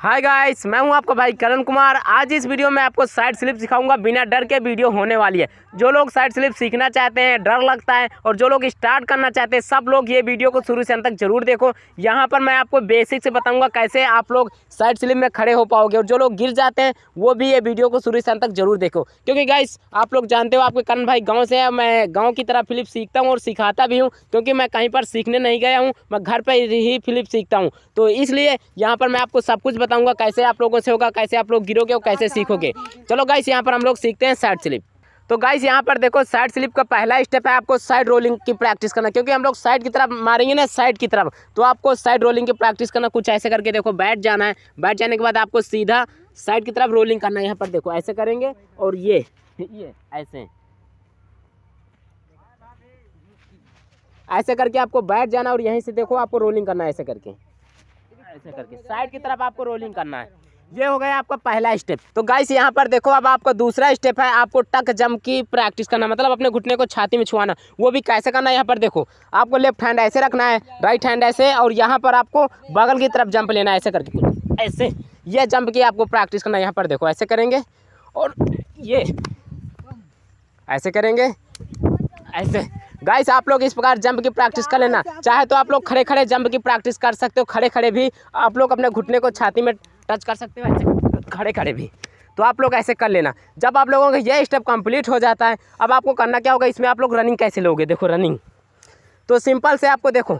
hi guys मैं हूं आपका भाई करण कुमार आज इस वीडियो में आपको साइड स्लिप सिखाऊंगा बिना डर के वीडियो होने वाली है जो लोग साइड स्लिप सीखना चाहते हैं डर लगता है और जो लोग स्टार्ट करना चाहते हैं सब लोग ये वीडियो को शुरू से अंत तक जरूर देखो यहां पर मैं आपको बेसिक से बताऊंगा कैसे आप लोग साइड स्लिप में खड़े हो पाओगे और जो लोग गिर जाते हैं वो भी ये वीडियो को शुरू से अंत तक जरूर देखो क्योंकि गाइस आप लोग जानते हो आपके करण भाई गाँव से है मैं गाँव की तरह फिलिप सीखता हूँ और सिखाता भी हूँ क्योंकि मैं कहीं पर सीखने नहीं गया हूँ मैं घर पर ही फिलिप सीखता हूँ तो इसलिए यहाँ पर मैं आपको सब कुछ बताऊंगा कैसे आप लोगों से होगा कैसे आप लोग गिरोगे और कैसे सीखोगे चलो गाइस यहाँ पर हम लोग सीखते हैं साइड स्लिप तो गाइस यहाँ पर देखो साइड स्लिप का पहला स्टेप है आपको साइड रोलिंग की प्रैक्टिस करना क्योंकि हम लोग साइड की तरफ मारेंगे ना साइड की तरफ तो आपको साइड रोलिंग की प्रैक्टिस करना कुछ ऐसे करके देखो बैठ जाना है बैठ जाने के बाद आपको सीधा साइड की तरफ रोलिंग करना है यहाँ पर देखो ऐसे करेंगे और ये ये ऐसे ऐसे करके आपको बैठ जाना और यहीं से देखो आपको रोलिंग करना है ऐसे करके ऐसे करके साइड की तरफ आपको रोलिंग करना है ये हो गया आपका पहला स्टेप तो गाइस यहाँ पर देखो अब आपका दूसरा स्टेप है आपको टक जम की प्रैक्टिस करना मतलब अपने घुटने को छाती में छुआना वो भी कैसे करना है यहाँ पर देखो आपको लेफ्ट हैंड ऐसे रखना है राइट हैंड ऐसे और यहाँ पर आपको बगल की तरफ जंप लेना है ऐसे करके ऐसे ये जंप की आपको प्रैक्टिस करना है यहाँ पर देखो ऐसे करेंगे और ये ऐसे करेंगे ऐसे गाइस आप लोग इस प्रकार जंप की प्रैक्टिस कर लेना चाहे तो आप लोग खड़े खड़े जंप की प्रैक्टिस कर सकते हो खड़े खड़े भी आप लोग अपने घुटने को छाती में टच कर सकते हो ऐसे खड़े खड़े भी तो आप लोग ऐसे कर लेना जब आप लोगों का यह स्टेप कंप्लीट हो जाता है अब आपको करना क्या होगा इसमें आप लोग रनिंग कैसे लोगे देखो रनिंग तो सिंपल से आपको देखो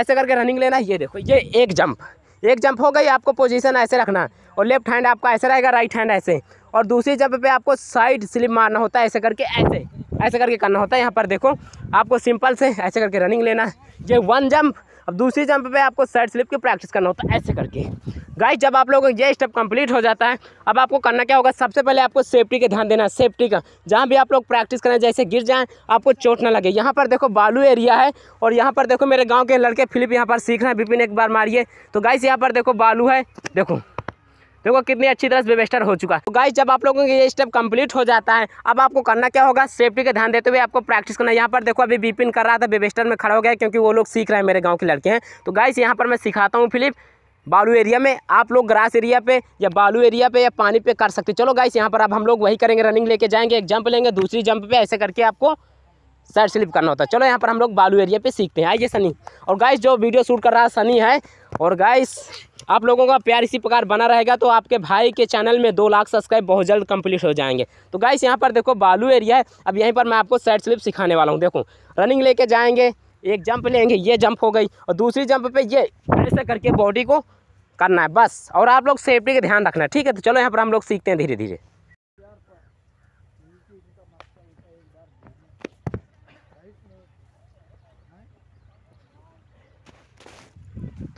ऐसे करके रनिंग लेना ये देखो ये एक जंप एक जंप हो गई आपको पोजीशन ऐसे रखना और लेफ्ट हैंड आपका ऐसे रहेगा राइट हैंड ऐसे और दूसरी जंप पे आपको साइड स्लिप मारना होता है ऐसे करके ऐसे ऐसे करके करना होता है यहाँ पर देखो आपको सिंपल से ऐसे करके रनिंग लेना है ये वन जंप अब दूसरी जंप पे आपको साइड स्लिप की प्रैक्टिस करना होता है ऐसे करके गाइस जब आप लोगों का ये स्टेप कंप्लीट हो जाता है अब आपको करना क्या होगा सबसे पहले आपको सेफ्टी का ध्यान देना है सेफ्टी का जहाँ भी आप लोग प्रैक्टिस करें जैसे गिर जाएँ आपको चोट ना लगे यहाँ पर देखो बालू एरिया है और यहाँ पर देखो मेरे गाँव के लड़के फिलिप यहाँ पर सीख रहे हैं बिपिन एक बार मारिए तो गाइस यहाँ पर देखो बालू है देखो देखो कितनी अच्छी तरह से बेबेस्टर हो चुका है तो गाइस जब आप लोगों का ये स्टेप कंप्लीट हो जाता है अब आपको करना क्या होगा सेफ्टी का ध्यान देते हुए आपको प्रैक्टिस करना यहाँ पर देखो अभी बीपिन कर रहा था बेबेस्टर में खड़ा हो गया क्योंकि वो लोग सीख रहे हैं मेरे गाँव के लड़के हैं तो गाइस यहाँ पर मैं सिखाता हूँ फिलिप बालू एरिया में आप लोग ग्रास एरिया पे या बालू एरिया पे या पानी पे कर सकते चलो गाइस यहाँ पर अब हम लोग वही करेंगे रनिंग लेके जाएंगे एक जंप लेंगे दूसरी जंप पे ऐसे करके आपको साइड स्लिप करना होता है चलो यहाँ पर हम लोग बालू एरिया पे सीखते हैं आइए सनी और गाइस जो वीडियो शूट कर रहा है सनी है और गाइस आप लोगों का प्यार इसी प्रकार बना रहेगा तो आपके भाई के चैनल में दो लाख सब्सक्राइब बहुत जल्द कंप्लीट हो जाएंगे तो गाइस यहाँ पर देखो बालू एरिया है अब यहीं पर मैं आपको साइड स्लिप सिखाने वाला हूँ देखो रनिंग लेके जाएंगे एक जंप लेंगे ये जंप हो गई और दूसरी जंप पर ये ऐसे करके बॉडी को करना है बस और आप लोग सेफ्टी का ध्यान रखना है ठीक है तो चलो यहाँ पर हम लोग सीखते हैं धीरे धीरे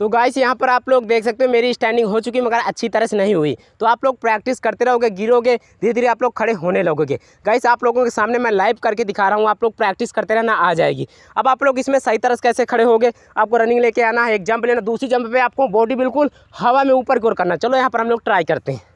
तो गाइस यहाँ पर आप लोग देख सकते हो मेरी स्टैंडिंग हो चुकी मगर अच्छी तरह से नहीं हुई तो आप लोग प्रैक्टिस करते रहोगे गिरोगे धीरे धीरे आप लोग खड़े होने लगोगे गाइस आप लोगों के सामने मैं लाइव करके दिखा रहा हूँ आप लोग प्रैक्टिस करते रहना आ जाएगी अब आप लोग इसमें सही तरह से कैसे खड़े होगे आपको रनिंग लेके आना है एक जंप लेना दूसरी जंप पर आपको बॉडी बिल्कुल हवा में ऊपर की ओर करना चलो यहाँ पर हम लोग ट्राई करते हैं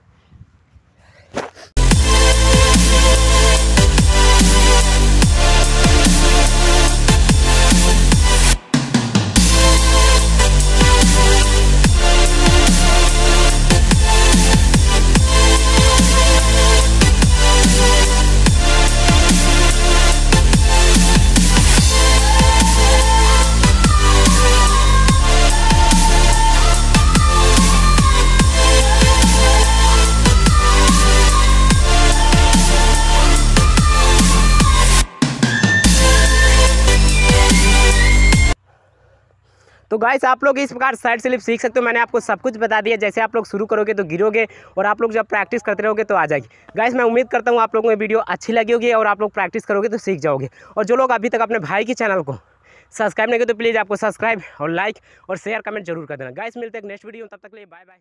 तो गाइस आप लोग इस प्रकार साइड स्लिप सीख सकते हो मैंने आपको सब कुछ बता दिया जैसे आप लोग शुरू करोगे तो गिरोगे और आप लोग जब प्रैक्टिस करते रहोगे तो आ जाएगी गाइस मैं उम्मीद करता हूँ आप लोगों को वीडियो अच्छी लगी होगी और आप लोग प्रैक्टिस करोगे तो सीख जाओगे और जो लोग अभी तक अपने भाई के चैनल को सब्सक्राइब नहीं किया तो प्लीज़ आपको सब्सक्राइब और लाइक और शेयर कमेंट जरूर कर देना गाइस मिलते हैं नेक्स्ट वीडियो तब तक लिए बाय बाय